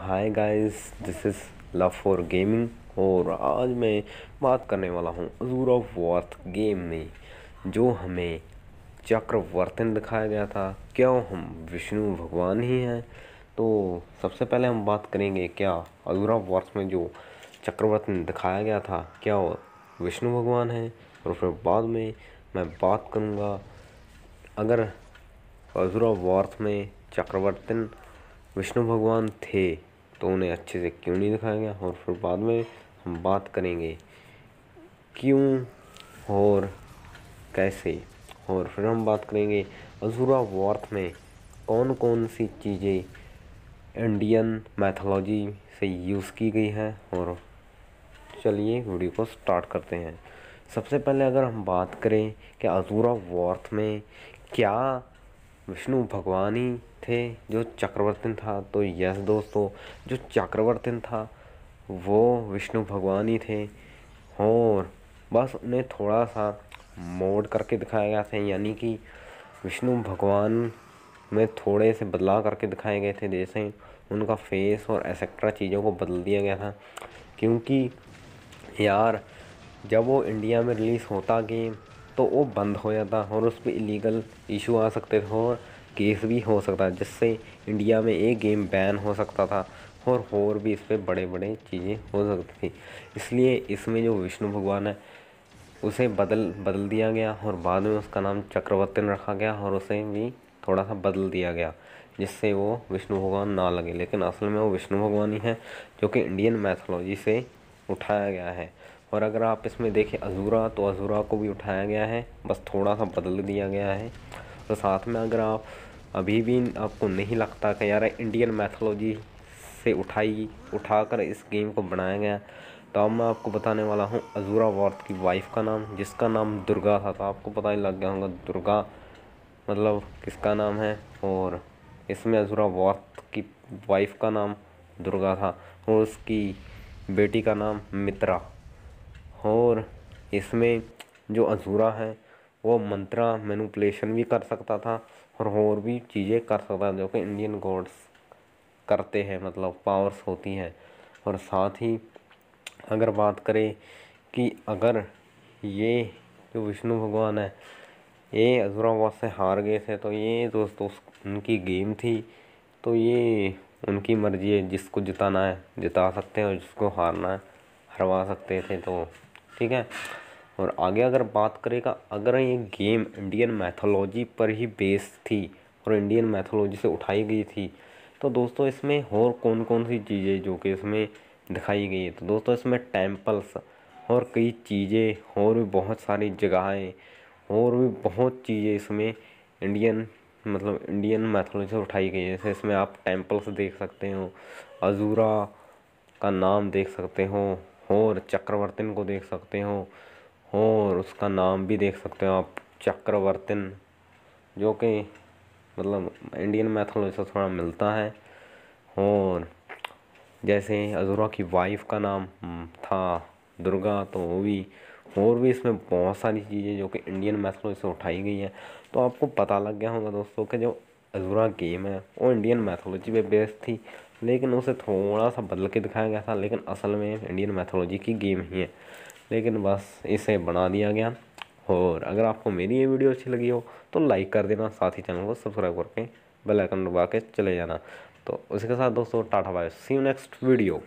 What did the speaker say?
hi guys this is love for gaming और आज मैं बात करने वाला हूँ अजूर ऑफ वर्थ गेम में जो हमें चक्रवर्तन दिखाया गया था क्यों हम विष्णु भगवान ही हैं तो सबसे पहले हम बात करेंगे क्या अजूर ऑफ वर्थ में जो चक्रवर्तन दिखाया गया था क्या वो विष्णु भगवान हैं और फिर बाद में मैं बात करूँगा अगर अजूर ऑफ वर्थ में चक्रवर्तन विष्णु भगवान थे तो उन्हें अच्छे से क्यों नहीं दिखाया गया और फिर बाद में हम बात करेंगे क्यों और कैसे और फिर हम बात करेंगे अजूरा वॉर्थ में कौन कौन सी चीज़ें इंडियन मैथोलॉजी से यूज़ की गई हैं और चलिए वीडियो को स्टार्ट करते हैं सबसे पहले अगर हम बात करें कि अजूरा वॉर्थ में क्या विष्णु भगवान ही थे जो चक्रवर्तन था तो यस दोस्तों जो चक्रवर्तन था वो विष्णु भगवान ही थे और बस उन्हें थोड़ा सा मोड़ करके दिखाया गया था यानी कि विष्णु भगवान में थोड़े से बदलाव करके दिखाए गए थे जैसे उनका फेस और एक्सेट्रा चीज़ों को बदल दिया गया था क्योंकि यार जब वो इंडिया में रिलीज़ होता गेम तो वो बंद हो जाता और उस पर इलीगल इशू आ सकते थे और केस भी हो सकता जिससे इंडिया में ये गेम बैन हो सकता था और और भी इस पर बड़े बड़े चीज़ें हो सकती थी इसलिए इसमें जो विष्णु भगवान है उसे बदल बदल दिया गया और बाद में उसका नाम चक्रवर्तन रखा गया और उसे भी थोड़ा सा बदल दिया गया जिससे वो विष्णु भगवान ना लगे लेकिन असल में वो विष्णु भगवान ही है जो कि इंडियन मैथोलॉजी से उठाया गया है और अगर आप इसमें देखें अजूरा तो अजूरा को भी उठाया गया है बस थोड़ा सा बदल दिया गया है और तो साथ में अगर आप अभी भी आपको नहीं लगता कि यार इंडियन मैथोलॉजी से उठाई उठाकर इस गेम को बनाया गया तो अब मैं आपको बताने वाला हूँ अजूरा वार्थ की वाइफ का नाम जिसका नाम दुर्गा था तो आपको पता ही लग गया होगा दुर्गा मतलब किसका नाम है और इसमें अजूरा वार्थ की वाइफ का नाम दुर्गा था और उसकी बेटी का नाम मित्रा और इसमें जो अधूरा है वो मंत्रा मैनुपलेशन भी कर सकता था और और भी चीज़ें कर सकता था जो कि इंडियन गॉड्स करते हैं मतलब पावर्स होती हैं और साथ ही अगर बात करें कि अगर ये जो विष्णु भगवान है ये अजूराबाद से हार गए थे तो ये दोस्तों उनकी गेम थी तो ये उनकी मर्जी है जिसको जिताना है जिता सकते हैं और जिसको हारना है हरवा सकते थे तो ठीक है और आगे अगर बात करेगा अगर ये गेम इंडियन मैथोलॉजी पर ही बेस थी और इंडियन मैथोलॉजी से उठाई गई थी तो दोस्तों इसमें और कौन कौन सी चीज़ें जो कि इसमें दिखाई गई है तो दोस्तों इसमें टेम्पल्स और कई चीज़ें और भी बहुत सारी जगहें और भी बहुत चीज़ें इसमें इंडियन मतलब इंडियन मैथोलॉजी से उठाई गई है जैसे इसमें आप टेम्पल्स देख सकते हो अजूरा का नाम देख सकते हो और चक्रवर्तन को देख सकते हो और उसका नाम भी देख सकते हो आप चक्रवर्तन जो कि मतलब इंडियन मैथोलॉजी से थोड़ा मिलता है और जैसे अजूरा की वाइफ का नाम हम्म, था दुर्गा तो वो भी और भी इसमें बहुत सारी चीज़ें जो कि इंडियन मैथोलॉजी से उठाई गई हैं तो आपको पता लग गया होगा दोस्तों कि जो अजूरा गेम है वो इंडियन मैथोलॉजी पे बेस्ड थी लेकिन उसे थोड़ा सा बदल के दिखाया गया था लेकिन असल में इंडियन मैथोलॉजी की गेम ही है लेकिन बस इसे बना दिया गया और अगर आपको मेरी ये वीडियो अच्छी लगी हो तो लाइक कर देना साथ ही चैनल को सब्सक्राइब करके बेल आइकन दबा के चले जाना तो उसके साथ दोस्तों tata bye see next video